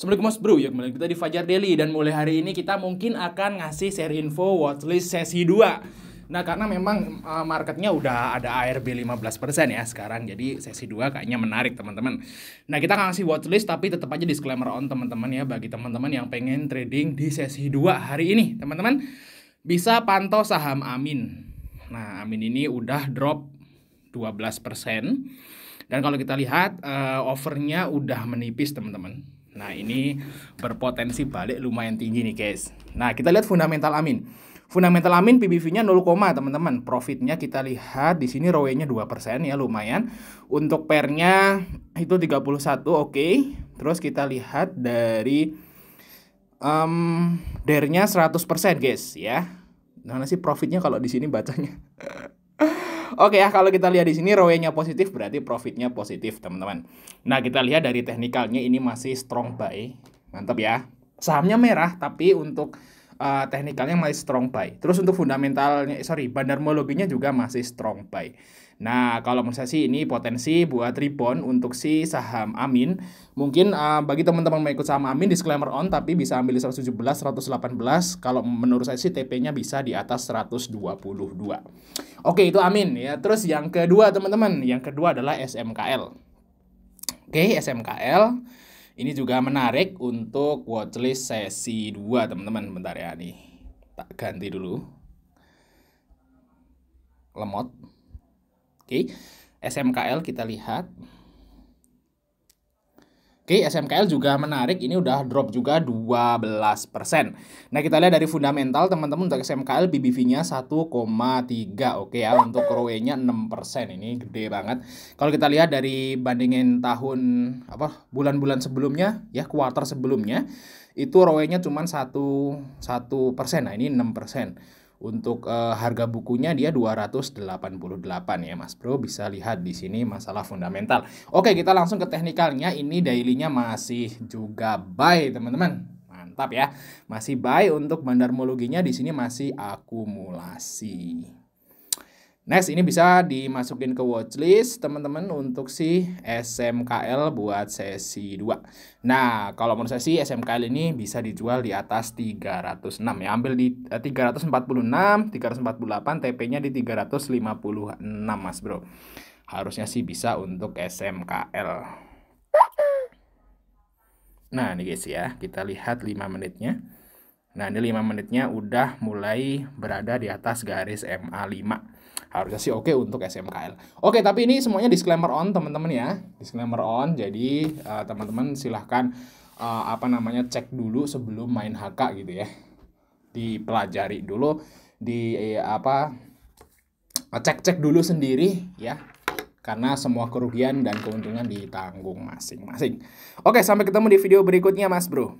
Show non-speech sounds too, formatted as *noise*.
Assalamualaikum Mas Bro, ya kembali kita di Fajar Daily dan mulai hari ini kita mungkin akan ngasih share info watchlist sesi 2. Nah, karena memang eh, marketnya udah ada ARB 15% ya sekarang. Jadi sesi 2 kayaknya menarik, teman-teman. Nah, kita ngasih watchlist tapi tetap aja disclaimer on teman-teman ya bagi teman-teman yang pengen trading di sesi 2 hari ini, teman-teman. Bisa pantau saham Amin. Nah, Amin ini udah drop 12%. Dan kalau kita lihat uh, eh, overnya udah menipis, teman-teman Nah, ini berpotensi balik lumayan tinggi nih, guys. Nah, kita lihat fundamental amin. Fundamental amin PBV-nya 0, teman-teman. Profitnya kita lihat di sini ROE-nya 2% ya, lumayan. Untuk pair-nya e itu 31, oke. Okay. Terus kita lihat dari um, DER-nya 100%, guys, ya. Nah, sih profitnya kalau di sini bacanya? *laughs* Oke ya, kalau kita lihat di sini ROE-nya positif berarti profitnya positif, teman-teman. Nah, kita lihat dari teknikalnya ini masih strong buy. Mantap ya. Sahamnya merah tapi untuk uh, teknikalnya masih strong buy. Terus untuk fundamentalnya, sorry, bandarmologinya juga masih strong buy. Nah, kalau menurut saya sih ini potensi buat rebound untuk si saham Amin. Mungkin uh, bagi teman-teman mau ikut saham Amin, disclaimer on, tapi bisa ambil 117, 118. Kalau menurut saya sih TP-nya bisa di atas 122. Oke, itu Amin ya. Terus yang kedua teman-teman, yang kedua adalah SMKL. Oke, SMKL. Ini juga menarik untuk watchlist sesi 2 teman-teman. Bentar ya nih. Tak ganti dulu. Lemot. Oke. SMKL kita lihat. Oke, SMKL juga menarik, ini udah drop juga 12%. Nah, kita lihat dari fundamental teman-teman untuk SMKL BBV-nya 1,3 oke ya, untuk ROE-nya 6%. Ini gede banget. Kalau kita lihat dari bandingin tahun apa bulan-bulan sebelumnya ya, kuarter sebelumnya itu ROE-nya cuma satu persen. Nah, ini 6%. Untuk uh, harga bukunya dia 288 ya Mas Bro, bisa lihat di sini masalah fundamental. Oke, kita langsung ke teknikalnya. Ini dailynya masih juga buy, teman-teman. Mantap ya. Masih buy untuk bandarmologinya di sini masih akumulasi. Next ini bisa dimasukin ke watchlist teman-teman untuk si SMKL buat sesi 2. Nah, kalau menurut saya sih SMKL ini bisa dijual di atas 306 ya. Ambil di 346, 348, TP-nya di 356 Mas Bro. Harusnya sih bisa untuk SMKL. Nah, ini guys ya, kita lihat 5 menitnya. Nah, ini 5 menitnya udah mulai berada di atas garis MA5. Harusnya sih oke okay untuk SMKL. Oke, okay, tapi ini semuanya disclaimer on teman-teman ya. Disclaimer on. Jadi eh, teman-teman uh, silahkan uh, apa namanya cek dulu sebelum main HK gitu ya. Dipelajari dulu di eh, apa cek-cek dulu sendiri ya karena semua kerugian dan keuntungan ditanggung masing-masing. Oke, sampai ketemu di video berikutnya Mas Bro.